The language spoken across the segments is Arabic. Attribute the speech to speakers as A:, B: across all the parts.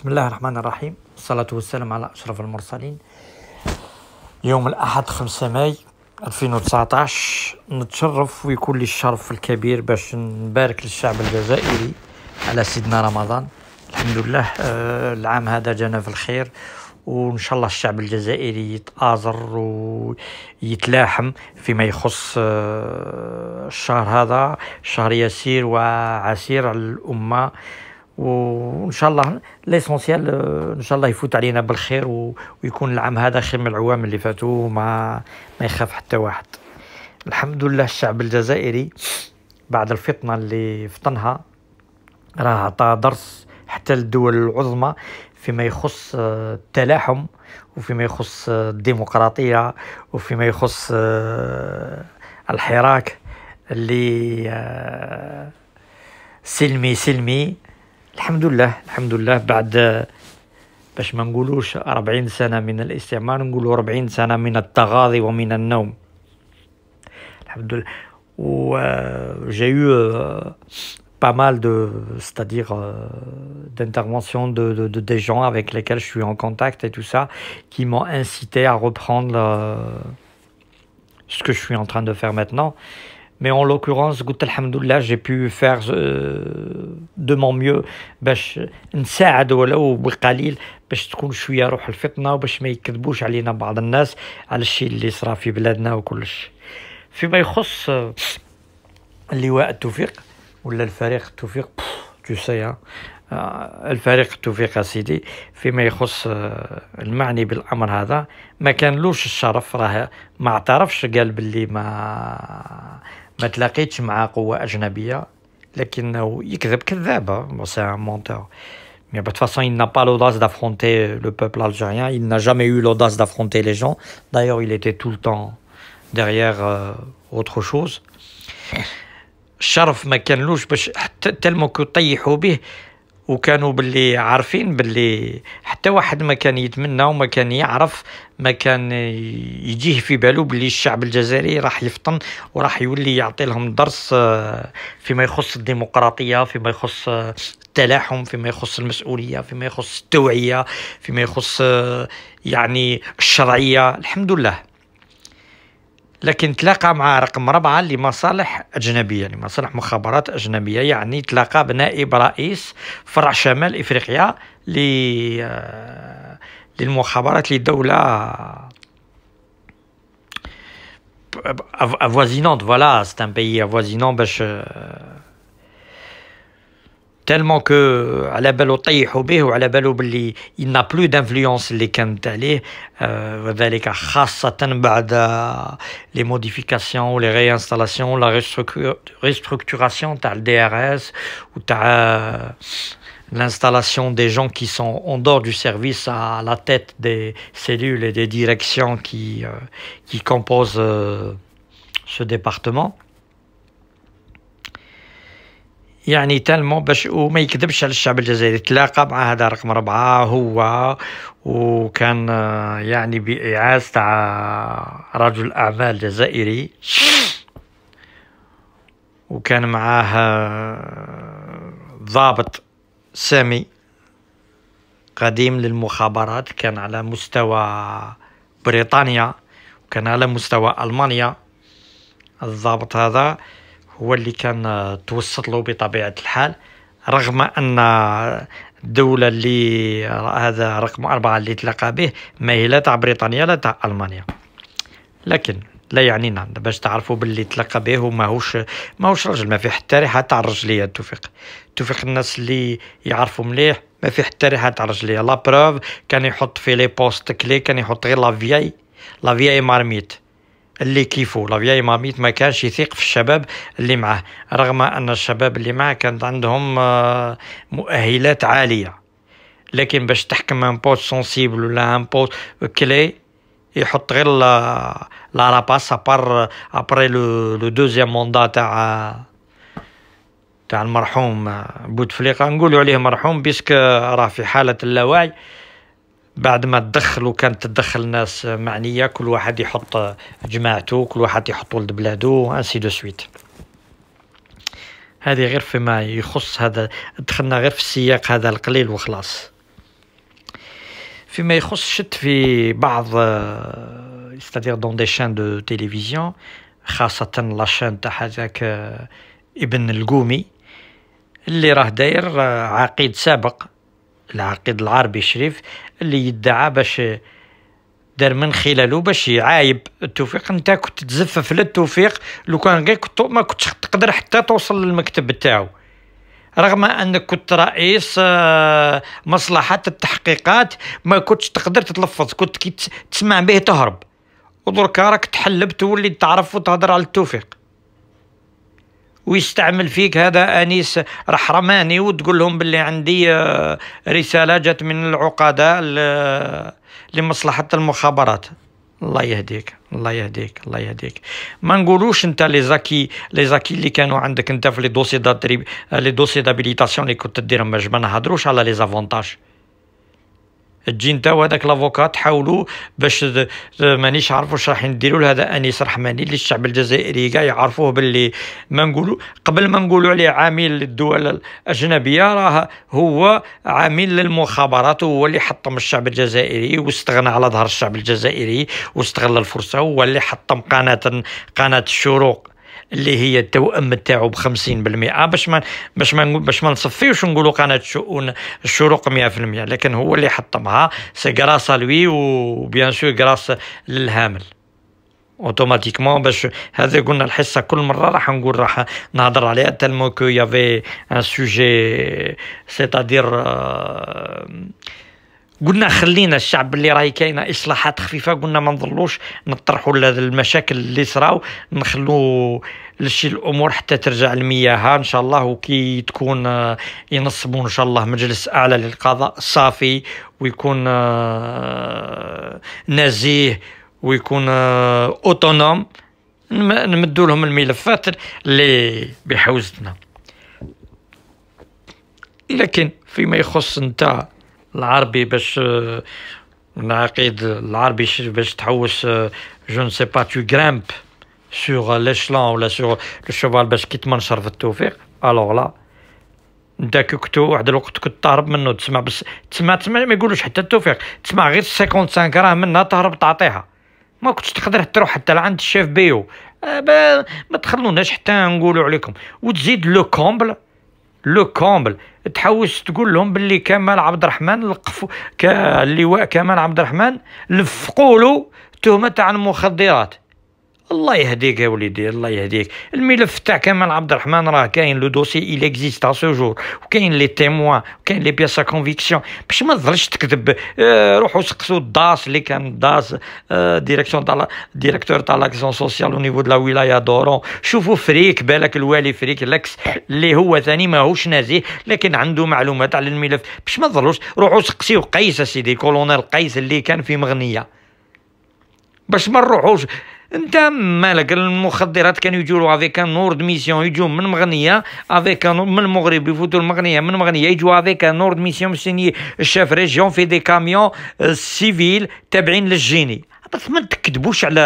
A: بسم الله الرحمن الرحيم والصلاة والسلام على أشرف المرسلين يوم الأحد 5 ماي 2019 نتشرف ويكون لي الشرف الكبير باش نبارك للشعب الجزائري على سيدنا رمضان الحمد لله العام هذا جانا في الخير وان شاء الله الشعب الجزائري يتآزر ويتلاحم فيما يخص الشهر هذا شهر يسير وعسير على الامه وان شاء الله ليسونسيال آه، ان شاء الله يفوت علينا بالخير ويكون العام هذا خير من العوام اللي فاتوا ما ما يخاف حتى واحد الحمد لله الشعب الجزائري بعد الفطنه اللي فطنها راه عطى درس حتى للدول العظمى فيما يخص آه، التلاحم وفيما يخص آه، الديمقراطيه وفيما يخص الحراك اللي سلمي سلمي Eh, eh, j'ai eu eh, pas mal de, c'est-à-dire d'interventions de, des gens avec lesquels je suis en contact et tout ça, qui m'ont incité à reprendre ce que je suis en train de faire maintenant. mais en l'occurrence قلت الحمد لله j'ai pu faire euh, de mon mieux باش نساعد ولو بالقليل باش تكون شويه روح الفطنه وباش ما يكذبوش علينا بعض الناس على الشيء اللي صرا في بلادنا وكلش فيما يخص آه، اللواء التوفيق ولا الفريق التوفيق تو سي آه، آه، الفريق التوفيق سيدي فيما يخص المعني بالامر هذا ما كان لوش الشرف راه ما اعترفش قال باللي ما ما تلاقيتش مع قوة أجنبية لكنه يكذب كذابة Mais de toute façon, il n'a pas l'audace d'affronter le peuple algérien. Il n'a jamais eu l'audace d'affronter les gens. D'ailleurs, il était tout le temps derrière euh, autre chose. الشرف ما كان باش حتى به وكانوا باللي عارفين باللي حتى واحد ما كان يتمنى وما كان يعرف ما كان يجيه في بالو باللي الشعب الجزائري راح يفطن وراح يولي يعطي لهم درس آه، فيما يخص الديمقراطيه فيما يخص آه، التلاحم فيما يخص المسؤوليه فيما يخص التوعيه فيما يخص آه، يعني الشرعيه الحمد لله لكن تلاقى مع رقم ربعة لمصالح أجنبية لمصالح مخابرات أجنبية يعني تلاقى بنائب رئيس فرع شمال إفريقيا للمخابرات لدولة افوازينونت فوالا سي ان بيي افوازينون باش tellement que il n'a plus d'influence les كانت euh, les modifications les réinstallations la restructuration تاع le DRS ou euh, l'installation des gens qui sont en dehors du service à la tête des cellules et des directions qui euh, qui composent ce département. يعني تالمو باش وما يكذبش على الشعب الجزائري تلاقى مع هذا رقم ربعة هو وكان آه، يعني بإعاز تاع رجل أعمال جزائري وكان معاه آه، ضابط سامي قديم للمخابرات كان على مستوى بريطانيا وكان على مستوى ألمانيا الضابط هذا هو اللي كان آه، توسط له بطبيعه الحال رغم ان الدوله اللي هذا رقم أربعة اللي تلقى به ما هي لا تاع بريطانيا لا تاع المانيا لكن لا يعنينا باش تعرفوا باللي تلقى به ما ماهوش رجل ما في حتى ريحه تاع الرجليه توفيق توفيق الناس اللي يعرفوا مليح ما في حتى ريحه تاع الرجليه لا بروف كان يحط في لي بوست كلي كان يحط غير لا فياي لا فياي مارميت اللي كيفو لا فياي ماميت ما كانش يثيق في الشباب اللي معاه رغم ان الشباب اللي معاه كانت عندهم آه، مؤهلات عاليه لكن باش تحكم ان بوست سونسيبل ولا ان بوست كلي يحط غير لا راباس ابار ابري لو دوزيام موندا تاع تاع المرحوم بوتفليقه نقولوا عليه مرحوم بيسك راه في حاله اللاوعي بعد ما تدخلوا كانت تدخل ناس معنيه كل واحد يحط جماعته كل واحد يحط ولد بلادو انسي دو سويت هذه غير فيما يخص هذا دخلنا غير في السياق هذا القليل وخلاص فيما يخص شت في بعض استدير دون دي شان دو تيليفزيون خاصة لا شين تاع هذاك ابن القومي اللي راه داير عقيد سابق العقيد العربي شريف اللي يدعى باش دار من خلاله باش يعايب التوفيق انت كنت تزفف للتوفيق لو كان غير كنت ما كنتش تقدر حتى توصل للمكتب تاعو رغم انك كنت رئيس آه، مصلحه التحقيقات ما كنتش تقدر تتلفظ كنت كي تسمع به تهرب ودركا راك تحلبت وليت تعرف وتهضر على التوفيق ويستعمل فيك هذا انيس رحرماني وتقول لهم باللي عندي آه، رساله جات من العقداء لمصلحه المخابرات الله يهديك الله يهديك الله يهديك ما نقولوش انت لي زاكي لي زاكي اللي كانوا عندك انت في لي دوسي لي دوسي دابيليتاسيون اللي كنت ديرهم ما نهضروش على لي زافونتاج تجي انت وهذاك لافوكات تحاولوا باش مانيش عارف واش راح نديروا لهذا انيس رحماني اللي الشعب الجزائري كاع يعرفوه باللي ما نقولوا قبل ما نقولوا عليه عامل للدول الاجنبيه راه هو عامل للمخابرات وهو اللي حطم الشعب الجزائري واستغنى على ظهر الشعب الجزائري واستغل الفرصه هو اللي حطم قناه قناه الشروق اللي هي التوأم تاعو ب 50% آه، باش ما باش ما باش ما نصفيوش نقولوا قناه الشؤون الشروق 100% لكن هو اللي حطمها سي غراس لوي وبيان سور غراس للهامل اوتوماتيكمون باش هذا قلنا الحصه كل مره راح نقول راح نهضر عليها تالمو كو يافي ان سوجي سيتادير آه قلنا خلينا الشعب اللي راهي كاينه اصلاحات خفيفه قلنا ما نظلوش نطرحوا المشاكل اللي صراو نخلو لشي الامور حتى ترجع لمياها ان شاء الله وكي تكون آه، ينصبوا ان شاء الله مجلس اعلى للقضاء صافي ويكون آه، نزيه ويكون آه، اوتونوم نمدوا لهم الملفات اللي بحوزتنا لكن فيما يخص انت العربي باش نعقيد آه، العربي باش تحوس جو نسي با تو غرامب سور ليشلون ولا سور لو شوفال باش كي تمنشر في التوفيق الوغ لا انت كنتو واحد الوقت كنت تهرب منه تسمع بس تسمع تسمع ما يقولوش حتى التوفيق تسمع غير 55 راه منها تهرب تعطيها ما كنتش تقدر تروح حتى لعند الشيف بيو آه، ما تخلوناش حتى نقولوا عليكم وتزيد لو كومبل لو كومبل تحوس تقول لهم باللي كمال عبد الرحمن لقفوا اللواء كمال عبد الرحمن لفقوا له تهمه عن المخدرات الله يهديك يا وليدي الله يهديك الملف تاع كمال عبد الرحمن راه كاين لو دوسي il existe ا ce وكاين لي تيموان وكاين لي بياسا كونفيكسيون باش ما تظلش تكذب اه روحوا سقسوا الداس اللي كان داس اه ديريكسيون تاع ديريكتور تاع لاكسيون سوسيال او نيفو دو لا ولايه دورون شوفوا فريك بالك الوالي فريك لاكس اللي هو ثاني ماهوش نزيه لكن عنده معلومات على الملف باش ما تظلوش روحوا سقسيو قيس سيدي كولونيل قيس اللي كان في مغنيه باش ما نروحوش انت مالك المخدرات كانوا يجوا افيك نور ميسيون يجوا من مغنيه افيك من المغرب يفوتوا المغنيه من مغنيه يجوا افيك نور ميسيون سيني الشاف ريجيون في دي كاميون سيفيل تابعين للجيني بس ما تكذبوش على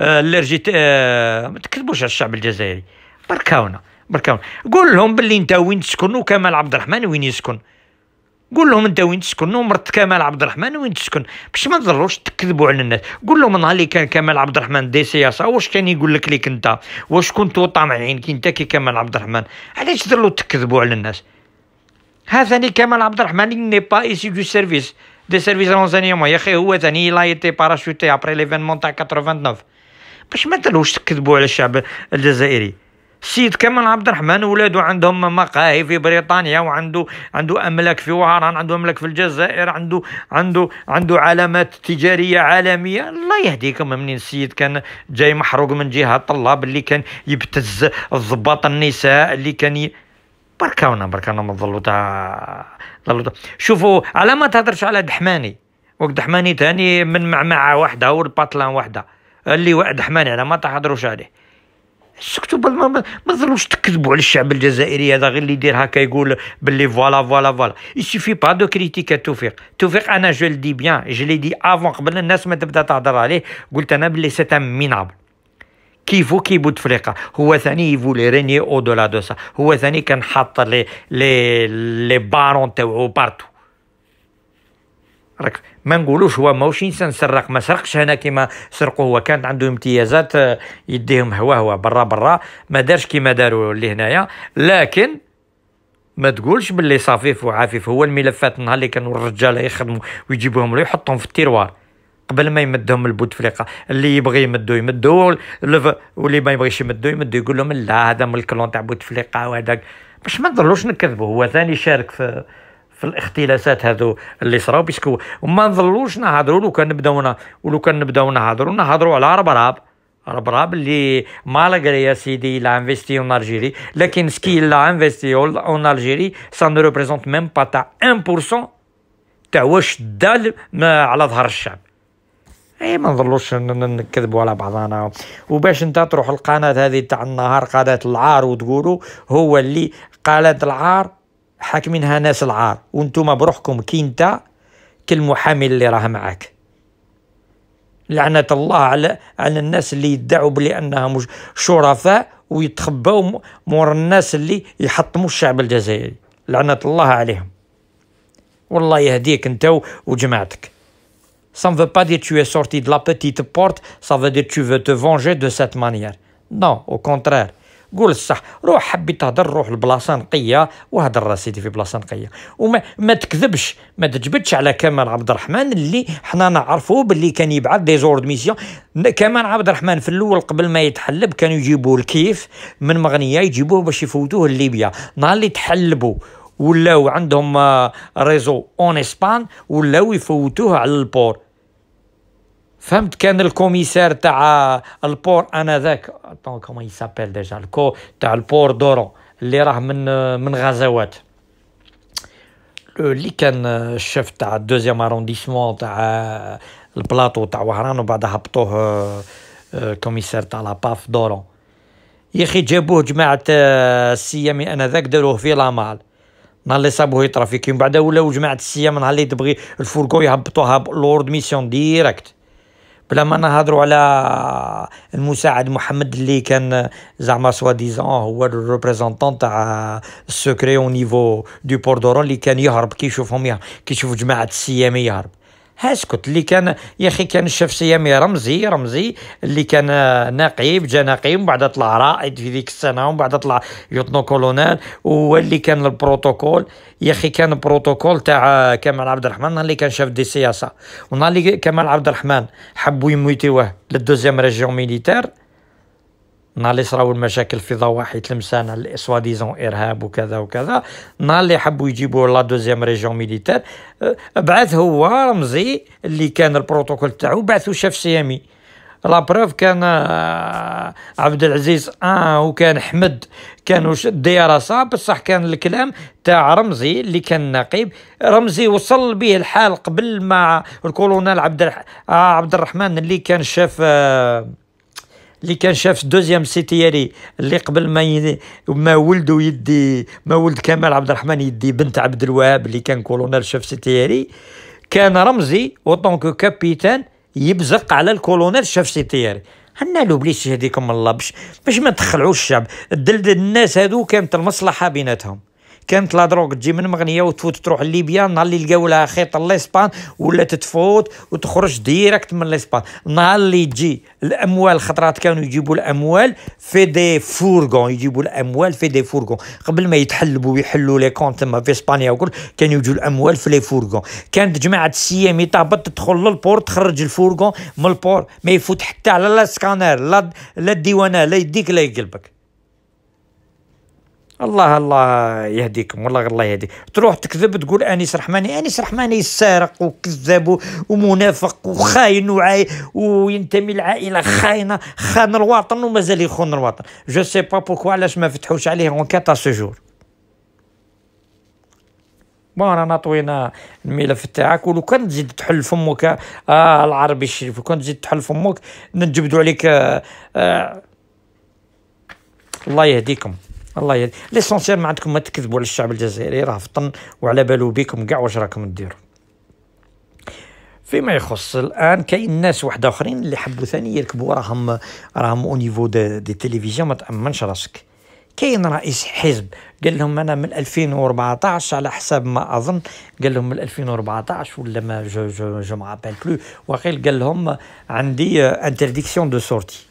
A: آه، الارجي آه، ما تكذبوش على الشعب الجزائري بركاونا بركاونا قول لهم باللي انت وين تسكن وكمال عبد الرحمن وين يسكن قول لهم انت وين تسكن ومرت كمال عبد الرحمن وين تسكن باش ما تضروش تكذبوا على الناس قول لهم نهار اللي كان كمال عبد الرحمن دي سياسه واش كان يقول لك ليك انت واش كنت طامع عينك انت كي كمال عبد الرحمن علاش ضروا تكذبوا على الناس ها ثاني كمال عبد الرحمن ني با ايسي دو سيرفيس دي سيرفيس رونسينيومون يا اخي هو ثاني لا يتي باراشوتي ابري ليفينمون تاع 89 باش ما تلوش تكذبوا على الشعب الجزائري السيد كمال عبد الرحمن ولادو عندهم مقاهي في بريطانيا وعنده عنده املاك في وهران عنده املاك في الجزائر عنده عنده عنده علامات تجاريه عالميه الله يهديكم منين السيد كان جاي محروق من جهه الطلاب اللي كان يبتز الضباط النساء اللي كان ي... بركاونا بركاونا ما ظلوا تاع ظلوا تا... شوفوا على ما تهدرش على دحماني وقت دحماني تاني من معمعه واحده والباطلان واحده اللي وعد دحماني على ما تهدروش عليه سكتوا بل ما تظلوش تكذبوا على الشعب الجزائري هذا غير اللي يدير هكا يقول باللي فوالا فوالا فوالا يسوفي با دو كريتيك توفيق توفيق انا جو دي بيان جو لي دي افون قبل الناس ما تبدا تهضر عليه قلت انا باللي سيت مينابل كيفو كي بوتفليقه هو ثاني يفولي ريني او دولا دو سا هو ثاني كان حاط لي لي لي بارون تاوعو بارتو راك ما نقولوش هو ماهوش انسان سرق ما سرقش هنا كيما سرقوا هو كانت عنده امتيازات آه، يديهم هو هو برا برا ما دارش كيما داروا اللي هنايا لكن ما تقولش باللي صفيف وعفيف هو الملفات النهار اللي كانوا الرجاله يخدموا ويجيبوهم له يحطهم في التيروار قبل ما يمدهم البوتفليقه اللي يبغي يمدو يمدو واللي ما يبغيش يمدو يمدو يقول لهم لا هذا من الكلون تاع بوتفليقه آه، وهذاك باش ما نضلوش نكذبوا هو ثاني شارك في في الاختلاسات هذو اللي صراو بيسكو وما نظلوش نهضروا لو كان نبداونا ولو كان نبداو نهضروا نهضروا على ربراب ربراب اللي مالغري يا سيدي لا انفيستي اون الجيري لكن سكي لا انفيستي اون الجيري سا نو ريبريزونت ميم با تاع 1% تاع واش دال على ظهر الشعب اي ما نظلوش نكذبوا على بعضنا وباش انت تروح القناه هذه تاع النهار قناه العار وتقولوا هو اللي قناه العار حاكمينها ناس العار وانتم بروحكم كي كل كالمحامي اللي راه معاك لعنة الله على على الناس اللي يدعوا بلي انهم شرفاء ويتخباو مور الناس اللي يحطموا الشعب الجزائري لعنة الله عليهم والله يهديك انت وجماعتك Ça ne veut pas dire que tu es sorti de la petite porte, ça veut dire que tu veux te venger de cette manière. Non, au contraire. قول الصح روح حبي تهضر روح لبلاصه نقيه وهضر راه سيدي في بلاصه نقيه وما ما تكذبش ما تجبدش على كمال عبد الرحمن اللي حنا نعرفوا باللي كان يبعث دي زور ميسيون كمال عبد الرحمن في الاول قبل ما يتحلب كانوا يجيبوا الكيف من مغنيه يجيبوه باش يفوتوه لليبيا نهار اللي تحلبوا ولاو عندهم آه، ريزو اون اسبان ولاو يفوتوه على البور فهمت كان الكوميسار تاع البور انا ذاك كومون يسابيل ديجا الكو تاع البور دورو اللي راه من من غزوات اللي كان الشيف تاع الدوزيام ارونديسمون تاع البلاطو تاع وهران وبعدها هبطوه آه، كوميسار تاع لاباف دورو يا اخي جابوه جماعه آه، السيامي انا ذاك داروه في لامال نهار اللي صابوه يطرافيكي من بعد ولاو جماعه السيام نهار اللي تبغي الفوركو يهبطوها لورد ميسيون ديريكت بلا ما نهضروا على المساعد محمد اللي كان زعما سوا ديزون هو الريبريزونتون تاع السكري او نيفو دو بوردورون اللي كان يهرب كي يشوفهم يهرب كي يشوف جماعه السيامي يهرب هاسكت اللي كان يا اخي كان الشاف سيامي رمزي رمزي اللي كان نقيب جا نقيب بعد طلع رائد في ذيك السنه ومن بعد طلع يوتنو كولونيل واللي كان البروتوكول يا اخي كان البروتوكول تاع كمال عبد الرحمن نهار اللي كان شاف دي سياسه ونهار اللي كمال عبد الرحمن حبوا يموتوه للدوزيام ريجيون ميليتير نهار اللي صراو المشاكل في ضواحي تلمسان على ديزون ارهاب وكذا وكذا نهار اللي حبوا يجيبوا لا دوزيام ريجون ميليتير بعث هو رمزي اللي كان البروتوكول تاعو بعثو شاف سيامي لا بروف كان آه، عبد العزيز اه وكان حمد كانوا الدراسه بصح كان الكلام تاع رمزي اللي كان نقيب رمزي وصل به الحال قبل ما الكولونيل عبد آه، عبد الرحمن اللي كان شاف آه اللي كان شاف دوزيام سيتياري اللي قبل ما ي... ما ولده يدي ما ولد كمال عبد الرحمن يدي بنت عبد الوهاب اللي كان كولونيل شاف سيتياري كان رمزي وطونك كابيتان يبزق على الكولونيل شاف سيتياري عنا له بليش هذيكم الله باش باش ما تخلعوش الشعب الدلد الناس هذو كانت المصلحه بيناتهم كانت لا دروك تجي من مغنيه وتفوت تروح ليبيا النهار اللي لقاو لها خيط لاسبان ولا تتفوت وتخرج ديريكت من لاسبان النهار اللي تجي الاموال خطرات كانوا يجيبوا الاموال في دي فورغون يجيبوا الاموال في دي فورغون قبل ما يتحلبوا ويحلوا لي كونت تما في اسبانيا وكل كانوا يجوا الاموال في لي فورغون كانت جماعه السيامي تهبط تدخل للبور تخرج الفورغون من البور ما يفوت حتى على لا سكانير لا لا الديوانه لا يديك لا يقلبك الله الله يهديكم والله غير الله يهديك تروح تكذب تقول انيس رحماني انيس رحماني سارق وكذاب ومنافق وخاين وعاي وينتمي لعائله خاينه خان الوطن ومازال يخون الوطن جو سي با بوكو علاش ما فتحوش عليه كاتا سجور بون رانا طوينا الملف تاعك ولو كان تزيد تحل فمك آه العربي الشريف لو كان تزيد تحل فمك نجبدو عليك آه آه الله يهديكم الله يهدي ليسونسيال ما عندكم ما تكذبوا على الشعب الجزائري راه فطن وعلى بالو بكم كاع واش راكم ديروا فيما يخص الان كاين ناس واحد اخرين اللي حبوا ثاني يركبوا راهم راهم او نيفو دي, دي تيليفزيون ما تامنش راسك كاين رئيس حزب قال لهم انا من 2014 على حساب ما اظن قال لهم من 2014 ولا ما جو جو جو ما بلو وقيل قال لهم عندي انترديكسيون دو سورتي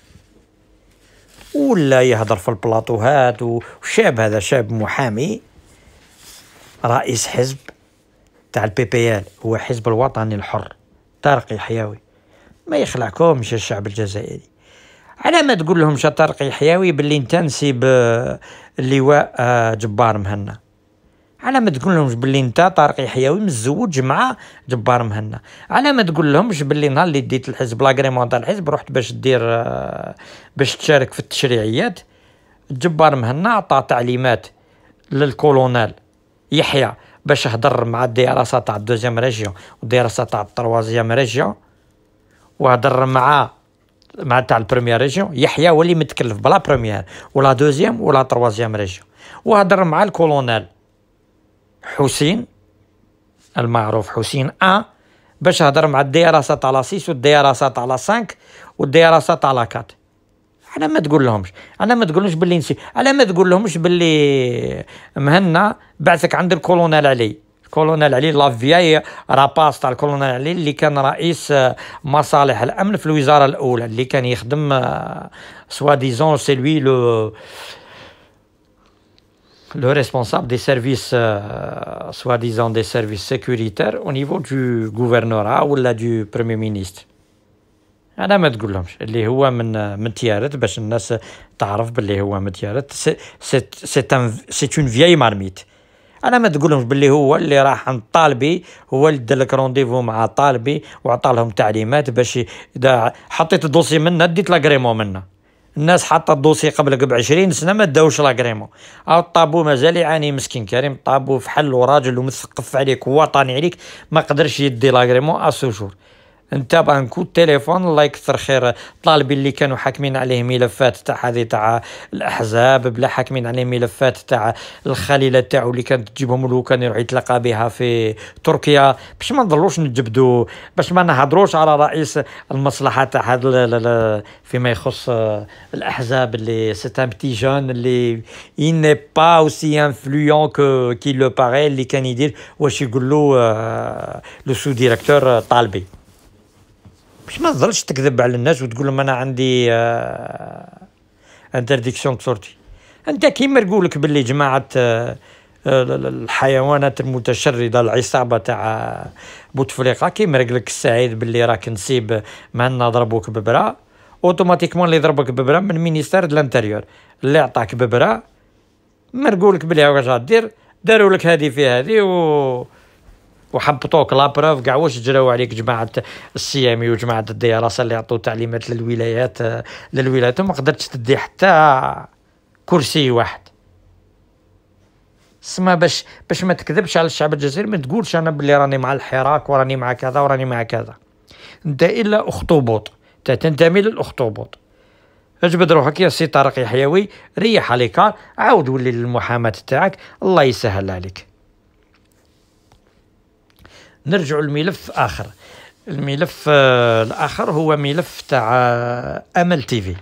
A: ولا يهضر في البلاطوهات وشاب هذا شاب محامي رئيس حزب تاع البي بي ال هو حزب الوطني الحر طارق يحيوي ما يخلعكمش الشعب الجزائري على ما تقول لهم طارق يحيوي باللي انت نسيب اللواء آه، آه، جبار مهنا على ما تقول لهمش باللي انت طارق يحيوي متزوج مع جبار مهنا على ما تقول لهمش باللي نهار اللي ديت الحزب لاغريمون تاع الحزب رحت باش دير آه، باش تشارك في التشريعيات جبار مهنا عطى تعليمات للكولونيل يحيى باش هضر مع الدراسه تاع الدوزيام ريجيون والدراسه تاع التروازيام ريجيون وهضر مع مع تاع البريمير ريجيون يحيى هو اللي متكلف بلا بريمير ولا دوزيام ولا تروازيام ريجيون وهضر مع الكولونيل حسين المعروف حسين أ باش هضر مع الدراسات على سيس والدراسات على سانك والدراسات على كات على ما تقول لهمش على ما تقول لهمش باللي نسي على ما تقول لهمش باللي مهنا بعثك عند الكولونيل علي الكولونيل علي لافيا راباس تاع الكولونيل علي اللي كان رئيس آه، مصالح الامن في الوزاره الاولى اللي كان يخدم آه، سوا ديزون سي لو le responsable des services, euh, soi-disant des services sécuritaires, au niveau du gouvernorat ou là du Premier ministre. انا ما تقولهمش اللي هو من من تيارت باش الناس تعرف باللي هو من تيارت سي سي سي اون فيي مارميت انا ما تقولهمش باللي هو اللي راح عند طالبي هو اللي دار لك رونديفو مع طالبي وعطى لهم تعليمات باش اذا حطيت الدوسي منه ديت لاغريمون منه الناس حاطه الدوسي قبلك ب 20 سنه ما داوش لاكريمون او الطابو مازال يعاني مسكين كريم الطابو فحل وراجل ومثقف عليك وطني عليك ما قدرش يدي لاكريمون اسو نتابع بانكو التليفون الله يكثر خير طالبي اللي كانوا حاكمين عليه ملفات تاع هذه تاع الاحزاب بلا حاكمين عليه ملفات تاع الخليله تاعو اللي كانت تجيبهم له كان يروح يتلقى بها في تركيا باش ما نضلوش نجبدو باش ما نهضروش على رئيس المصلحه تاع هذا فيما يخص الاحزاب اللي سيت ان بتي جون اللي ني با اوسي انفلوون كو كي لو باري اللي كان يدير واش يقول له آه، لو سو ديريكتور طالبي باش ما تظلش تكذب على الناس وتقول لهم انا عندي انترديكسيون آه، تسورتي انت كيما لك باللي جماعه آه الحيوانات المتشرده العصابه تاع آه، بوتفليقه كيما لك السعيد باللي راك نسيب مع ضربوك ببرا اوتوماتيكمون اللي ضربك ببرا من مينيستير د لانتيريور اللي عطاك ببرا مرقولك بلي واش غادير داروا لك هذه في هذه و وحبطوك لابروف كاع واش جراو عليك جماعه السيامي وجماعه الدراسه اللي عطوا تعليمات للولايات للولايات وما قدرتش تدي حتى كرسي واحد سما باش باش ما تكذبش على الشعب الجزائري ما تقولش انا بلي راني مع الحراك وراني مع كذا وراني مع كذا انت الا اخطبوط تنتمي للاخطبوط اجبد روحك يا سي طارق يحيوي ريح عليك عاود ولي للمحاماه تاعك الله يسهل عليك نرجع لملف اخر الملف الاخر هو ملف تاع امل تي في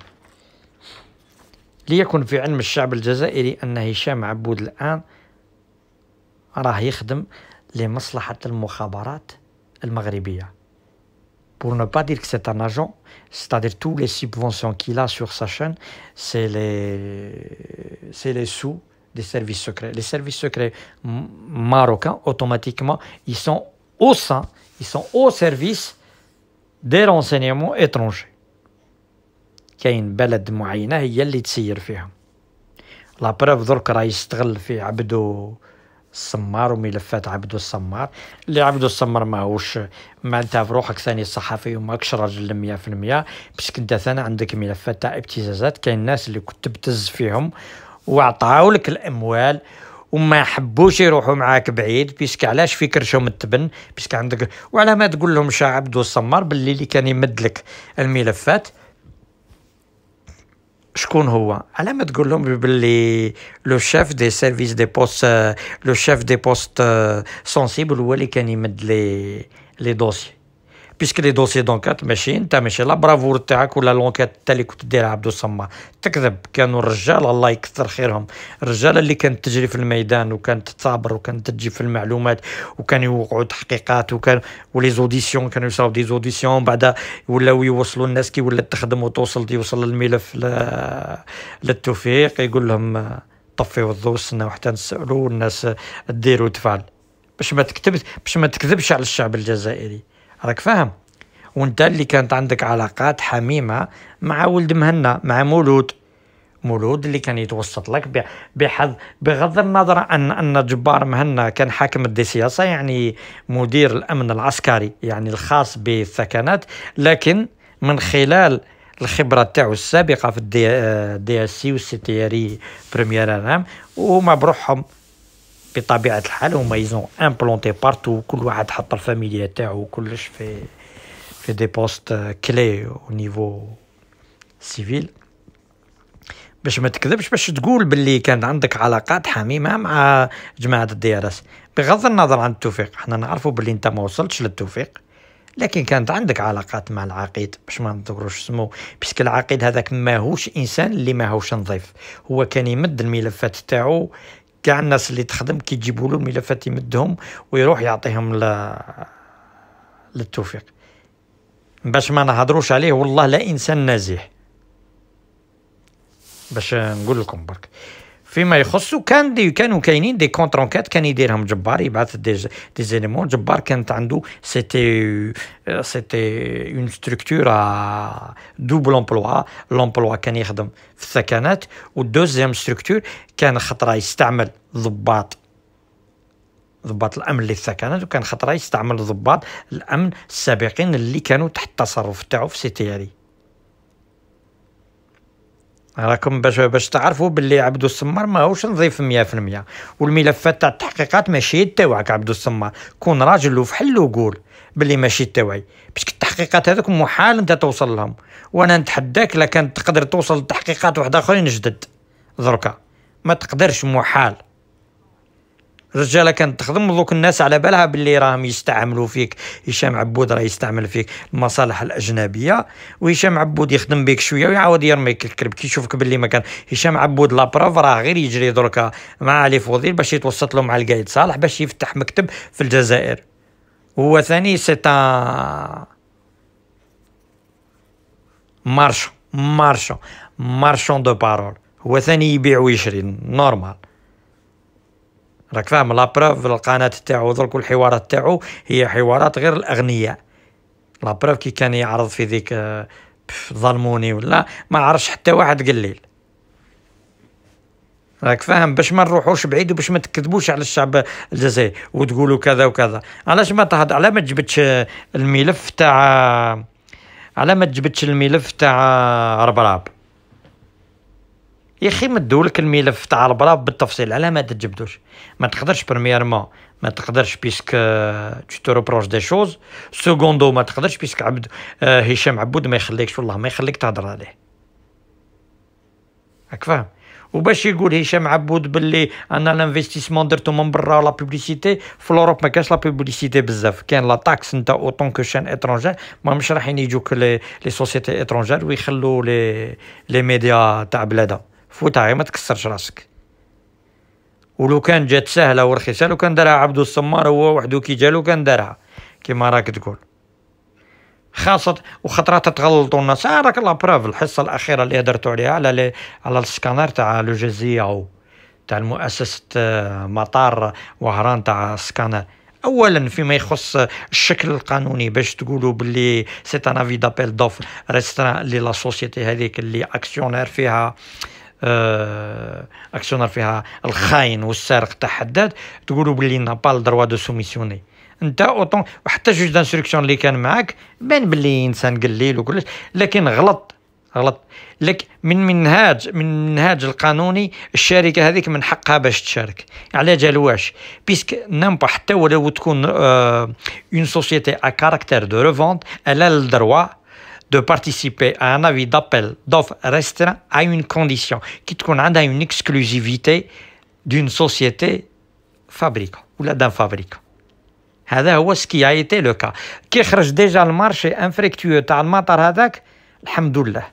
A: ليكن في علم الشعب الجزائري ان هشام عبود الان راه يخدم لمصلحه المخابرات المغربيه pour ne pas dire que c'est un agent, c'est-à-dire tous les subventions qu'il a sur sa chaîne, c'est les, c'est les sous des services secrets. Les services secrets marocains, automatiquement, ils sont au sein, ils sont au service des renseignements étrangers. كاين بلد معينة هي اللي تسير فيها لا بريف درك راه يستغل في عبدو السمار وملفات عبدو السمار اللي عبدو السمار ماهوش معناتها في روحك ثاني الصحفي وماكش راجل مية في المية باسكو ثاني عندك ملفات تاع ابتزازات كاين الناس اللي كنت بتز فيهم وعطاولك الاموال وما حبوش يروحوا معاك بعيد بيسك علاش في كرشهم التبن بيسك عندك وعلى ما تقول لهم شا عبدو الصمار باللي اللي كان يمد لك الملفات شكون هو على ما تقول لهم باللي لو شيف دي سيرفيس دي بوست لو شيف دي بوست سونسيبل هو اللي كان يمد لي لي دوسي بيسك لي دوسي دونكات ماشي انت ماشي لا برافور تاعك ولا لونكات تاع اللي كنت دير عبدو الصمار تكذب كانوا الرجال الله يكثر خيرهم الرجال اللي كانت تجري في الميدان وكانت تصابر وكانت تجي في المعلومات وكان يوقعوا تحقيقات وكان ولي زوديسيون كانوا يصاوب دي زوديسيون بعدا ولاو يوصلوا الناس كي ولات تخدم وتوصل يوصل الملف للتوفيق يقول لهم طفيوا الضوء استناو حتى نسالوا الناس دير وتفعل باش ما تكتبش باش ما تكذبش على الشعب الجزائري راك فاهم وانت اللي كانت عندك علاقات حميمه مع ولد مهنا مع مولود مولود اللي كان يتوسط لك بحظ بغض النظر ان ان جبار مهنا كان حاكم الدسياسه يعني مدير الامن العسكري يعني الخاص بالثكنات لكن من خلال الخبره تاعو السابقه في الدي, آه، دي اس سي والسي تي ار بريمير بروحهم بطبيعه الحال هما يزون امبلونتي بارتو كل واحد حط الفاميليا تاعو كلش في في دي بوست كلي او نيفو سيفيل باش ما تكذبش باش تقول باللي كان عندك علاقات حميمه مع جماعه الديارس بغض النظر عن التوفيق حنا نعرفوا باللي انت ما وصلتش للتوفيق لكن كانت عندك علاقات مع العقيد باش ما نذكروش اسمه بيسك العقيد هذاك ماهوش انسان اللي ماهوش نظيف هو كان يمد الملفات تاعو كاع الناس اللي تخدم كيجيبوا له الملفات يمدهم ويروح يعطيهم ل... للتوفيق باش ما نهضروش عليه والله لا انسان نازح باش نقول لكم برك فيما يخصو كان دي كانوا كاينين دي كونتر انكيت كان يديرهم جبار يبعث دي دي زيليمون جبار كانت عنده سيتي سيتي اون ستركتور دوبل امبلوا لومبلوا كان يخدم في السكنات والدوزيام ستركتور كان خطره يستعمل ضباط ضباط الامن اللي سكنت وكان خطره يستعمل ضباط الامن السابقين اللي كانوا تحت التصرف تاعو في سيتياري راكم باش باش تعرفوا باللي عبدو السمار ماهوش نظيف 100% والملفات تاع التحقيقات ماشي تاوعك عبدو السمار كون راجل وفحل وقول باللي ماشي تاوعي باش التحقيقات هذوك محال انت توصل لهم وانا نتحداك لكان تقدر توصل لتحقيقات واحد اخرين جدد دركا ما تقدرش محال رجاله كانت تخدم دوك الناس على بالها باللي راهم يستعملوا فيك هشام عبود راه يستعمل فيك المصالح الاجنبيه وهشام عبود يخدم بك شويه ويعاود يرميك الكرب كيشوفك باللي ما كان هشام عبود لا بروف راه غير يجري دركا مع علي فوضيل باش يتوسط له مع القايد صالح باش يفتح مكتب في الجزائر هو ثاني سي مارشون مارشون مارشون دو بارول هو ثاني يبيع ويشري نورمال راك فاهم لابروف القناه تاعو درك والحوارات تاعو هي حوارات غير الاغنياء لابروف كي كان يعرض في ذيك ظلموني ولا ما عرفش حتى واحد قليل راك فاهم باش ما نروحوش بعيد وباش ما تكذبوش على الشعب الجزائري وتقولوا كذا وكذا علاش ما تهض على ما جبتش الملف تاع على ما جبتش الملف تاع ربراب يا اخي لك الملف تاع البراف بالتفصيل على ما تجبدوش ما تقدرش بريميرمون ما تقدرش بيسك تو تو روبروش دي شوز سكوندو ما تقدرش بيسك عبد آه، هشام عبود ما يخليكش والله ما يخليك تهضر عليه راك فاهم وباش يقول هشام عبود باللي انا لانفستيسمون درتو من برا لا بوبليسيتي في لوروب ما كاش لا بوبليسيتي بزاف كان لا تاكس نتا اوتون كو شان اترونجير مش رايحين يجوك لي سوسيتي اترونجير ويخلوا لي لي ميديا تاع بلادها فوتها غير ما تكسرش راسك ولو كان جات سهله ورخيصه لو كان دارها عبدو السمار هو وحدو كي جالو كان دارها كيما راك تقول خاصة وخطرات تغلطوا الناس هذاك آه، راك لا براف الحصة الأخيرة اللي هدرتوا عليها على لي على السكانر تاع لو او تاع مؤسسة آه، مطار وهران تاع السكانر اولا فيما يخص الشكل القانوني باش تقولوا باللي سي ان افي دابيل دوف ريستران لي لا سوسيتي هذيك اللي اكسيونير فيها آه، اكسيونار فيها الخاين والسارق تاع حداد تقولوا باللي نا با دروا دو سوميسيوني انت اوطون وحتى جوج دانسيركسيون اللي كان معاك بان باللي انسان قليل وكلش لكن غلط غلط لك من منهاج من منهاج القانوني الشركه هذيك من حقها باش تشارك على جال واش بيسك نامبا حتى ولو تكون اون سوسيتي ا كاركتير دو ريفونت الا الدروا de participer à un avis d'appel d'offres restreint à une condition qui qu'on a une exclusivité d'une société fabrique ou d'un fabricant هذا هو سكي ايتي لو كا كي خرج ديجا المارشي انفريكتيو تاع المطر هذاك الحمد لله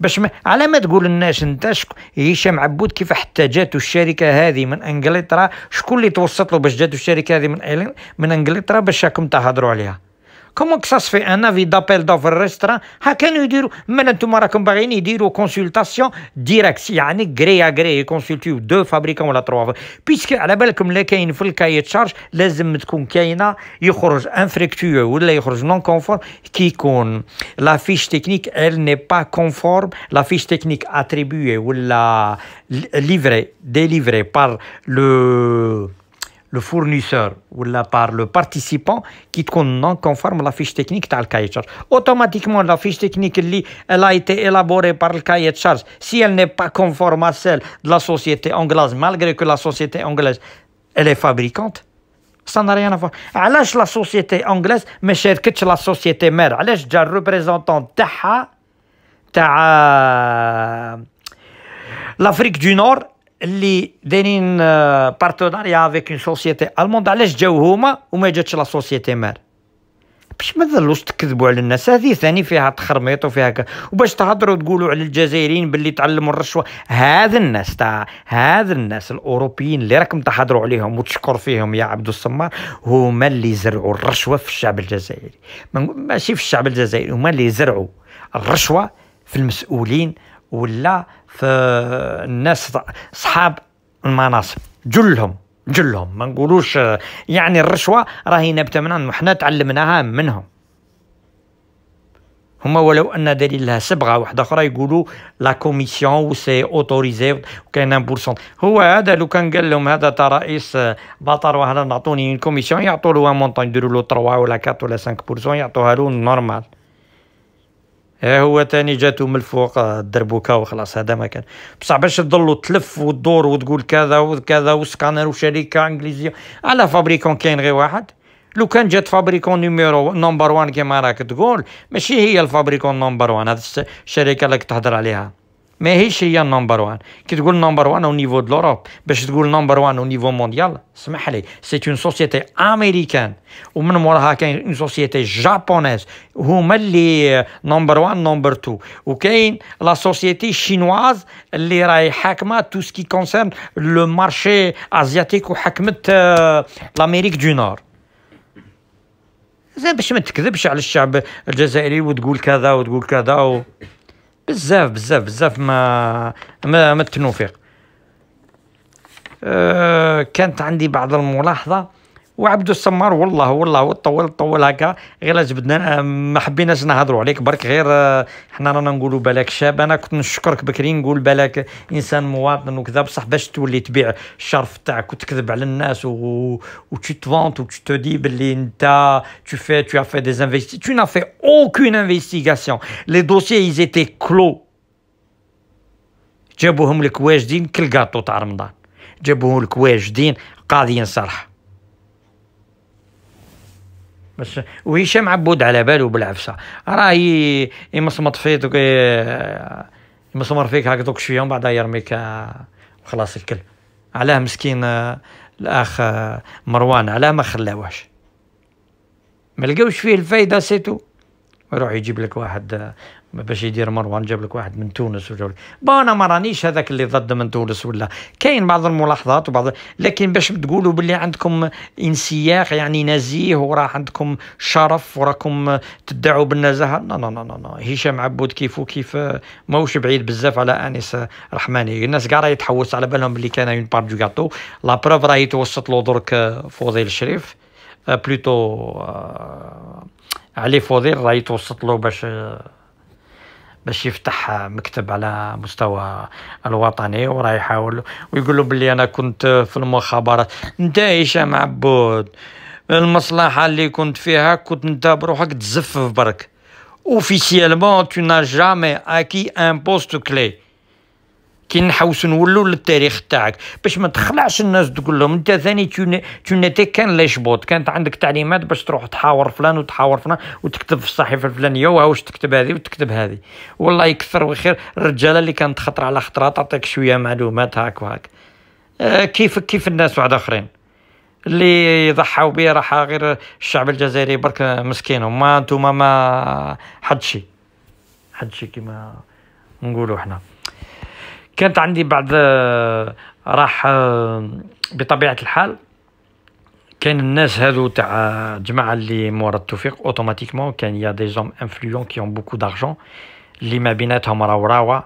A: باش ما على ما تقول لناش انت شكو هشام عبود كيف حتى جاتو الشركه هذه من انجلترا شكون اللي توسط له باش جاتو الشركه هذه من من انجلترا باش راكم تهضروا عليها Comment que ça se fait un avis d'appel d'offre restreint Hakenu aux consultations direct, Si fabricants ou trois. Puisque à la belle charge, ou non conforme, qui la fiche technique, elle n'est pas conforme. La fiche technique attribuée ou la délivrée par le le fournisseur ou la part le participant qui تكون non conforme la fiche technique cahier de charge automatiquement la fiche technique elle a été élaborée par le cahier de charge si elle n'est pas conforme à celle de la société anglaise malgré que la société anglaise elle est fabricante ça n'a rien à voir علاش la société anglaise tu que la société mère علاش représentant représentant تاعها تاع l'Afrique du Nord اللي دايرين بارتناريا افيك اون سوسيتي الموند علاش جاو هما وما جاتش لا سوسيتي مال باش ما تظلوش تكذبوا على الناس هذه ثاني فيها تخرميط وفيها ك... وباش تهضروا تقولوا على الجزائريين باللي تعلموا الرشوه هذا الناس تاع هذا الناس الاوروبيين اللي راكم تهضروا عليهم وتشكر فيهم يا عبد الصمار هما اللي زرعوا الرشوه في الشعب الجزائري ماشي في الشعب الجزائري هما اللي زرعوا الرشوه في المسؤولين ولا فالناس صحاب المناصب جلهم جلهم ما نقولوش يعني الرشوة راهي نابتة من عندهم حنا تعلمناها منهم هما ولو ان دليل لها صبغه واحده اخرى يقولوا لا كوميسيون وسي اوتوريزي وكاين بورسون هو هذا لو كان قال لهم هذا تا رئيس آه، بطر وهذا نعطوني كوميسيون يعطوا له مونطون يديروا له 3 ولا 4 ولا 5% يعطوها له نورمال ها هو تاني جاتو من الفوق دربوكا وخلاص هذا ما كان بصح باش تضلوا تلف وتدور وتقول كذا وكذا وسكانر وشركه انجليزيه على فابريكون كاين غير واحد لو كان جات فابريكون نيميرو نمبر وان كيما راك تقول ماشي هي الفابريكون نمبر وان هذه الشركه اللي تهضر عليها ماهيش هي النمبر وان كي تقول نمبر وان او نيفو دو لوروب باش تقول نمبر وان او نيفو مونديال اسمح لي سي اون سوسيتي امريكان ومن موراها كاين اون سوسيتي جابونيز هما اللي نمبر وان نمبر تو وكاين لا سوسيتي شينواز اللي راهي حاكمه تو سكي كونسيرن لو مارشي ازياتيك وحكمت لامريك دو نور زين باش ما تكذبش على الشعب الجزائري وتقول كذا وتقول كذا و... بزاف بزاف بزاف ما ما, ما التنوفيق أه كانت عندي بعض الملاحظه وعبد السمار والله والله طول طول هكا غير جبدنا ما حبيناش نهضروا عليك برك غير آه، حنا رانا نقولوا بالك شاب انا كنت نشكرك بكري نقول بالك انسان مواطن وكذا بصح باش تولي تبيع الشرف تاعك وتكذب على الناس و tu te vantes ou tu te dis انت tu fais, tu as fait des تو Tu n'as fait aucune investigation. Les dossiers, ils étaient clos. جابوهم لك واجدين كالقاطو تاع رمضان جابوهم لك واجدين قاضيين صراحه بس وهشام عبود على باله بالعفسه راه يمصمط فيك يمصمر آه، فيك هاك دوك شويه ومن بعد يرميك آه، وخلاص الكل علاه مسكين آه، الاخ مروان علاه ما خلاوهش ما لقاوش فيه الفايده سيتو ويروح يجيب لك واحد باش يدير مروان جاب لك واحد من تونس وجاب لك انا ما رانيش هذاك اللي ضد من تونس ولا كاين بعض الملاحظات وبعض لكن باش تقولوا باللي عندكم انسياخ يعني نزيه وراه عندكم شرف وراكم تدعوا بالنزاهه لا لا لا لا هشام عبود كيف وكيف ماهوش بعيد بزاف على انس رحماني الناس كاع راهي تحوس على بالهم باللي كان اون بار دو كاطو لا بروف راهي توسط له درك فوضيل الشريف بلوتو علي فوضيل راهي توسط له باش باش يفتح مكتب على مستوى الوطني وراه يحاول ويقول له بلي انا كنت في المخابرات انت هشام عبود المصلحه اللي كنت فيها كنت انت بروحك تزفف برك اوفيسيالمون تو جامي اكي ان بوست كلي كي نحوس نولو للتاريخ تاعك باش ما تخلعش الناس تقول لهم انت ثاني تونيتي كان لا يشبط كانت عندك تعليمات باش تروح تحاور فلان وتحاور فلان وتكتب في الصحيفه الفلانيه وهاوش تكتب هذه وتكتب هذه والله يكثر وخير الرجاله اللي كانت خطره على خطره تعطيك شويه معلومات هاك وهاك آه كيف كيف الناس واحد اخرين اللي يضحوا بيه راح غير الشعب الجزائري برك مسكين وما انتم ما حد حدشي حد كيما نقولوا حنا كانت عندي بعض آه، راح آه، بطبيعه الحال كاين الناس هادو تاع الجماعه آه، اللي مورا التوفيق اوتوماتيكمون كان يا دي زوم انفلوون كي اون بوكو دارجون اللي ما بيناتهم راو راوا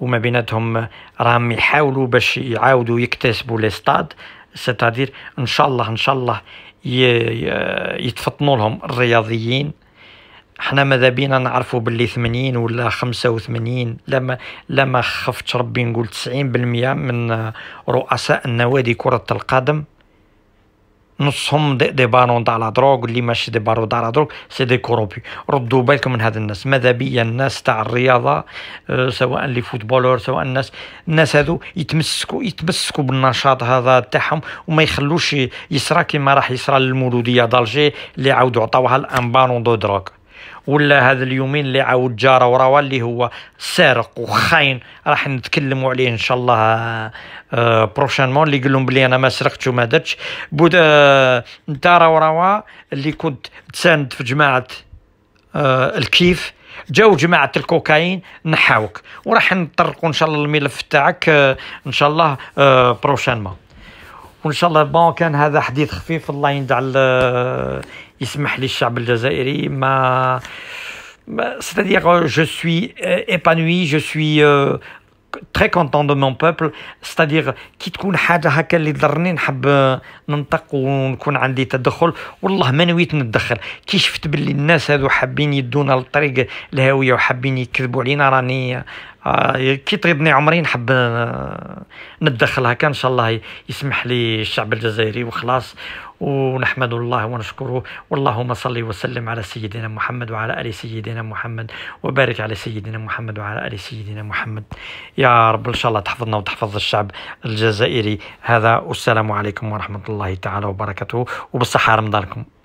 A: وما بيناتهم راهم يحاولوا باش يعاودوا يكتسبوا لي ستاد سيتادير ان شاء الله ان شاء الله يتفطنوا لهم الرياضيين احنا ماذا بينا نعرفوا باللي 80 ولا 85 لما لما خفتش ربي نقول 90% من رؤساء النوادي كرة القدم نصهم دي, دي بارون تاع لا دروغ اللي ماشي دي بارون تاع لا دروغ سي دي كوروبي ردوا بالكم من هاد الناس ماذا بيا الناس تاع الرياضه آه، سواء لي فوتبولور سواء الناس الناس هذو يتمسكوا يتمسكوا بالنشاط هذا تاعهم وما يخلوش يصرى كيما راح يصرى للمولوديه دالجي اللي عاودوا عطاوها الان بارون دو دروغ ولا هذا اليومين اللي عاود جاره وراه اللي هو سارق وخاين راح نتكلموا عليه ان شاء الله بروشانمون آه، اللي قال لهم بلي انا ما سرقتش وما درتش بود انت آه، راوا اللي كنت تساند في جماعه آه الكيف جاو جماعة الكوكايين نحاوك وراح نطرقوا ان شاء الله الملف تاعك آه، ان شاء الله بروشانمون وان شاء الله بون كان هذا حديث خفيف الله يندع يسمح للشعب الجزائري ما c'est-à-dire euh, je suis euh, épanoui je suis euh, très content de mon peuple c'est-à-dire كي تكون حاجه هكا اللي تضرني نحب ننطق ونكون عندي تدخل والله ما نويت نتدخل كي شفت باللي الناس هذو حابين يدونا للطريق الهاويه وحابين يكذبوا علينا راني كي تغيضني عمري نحب نتدخل هكا ان شاء الله يسمح لي الشعب الجزائري وخلاص ونحمد الله ونشكره واللهم صل وسلم على سيدنا محمد وعلى ال سيدنا محمد وبارك على سيدنا محمد وعلى ال سيدنا محمد يا رب ان شاء الله تحفظنا وتحفظ الشعب الجزائري هذا والسلام عليكم ورحمه الله تعالى وبركاته وبالصحه رمضانكم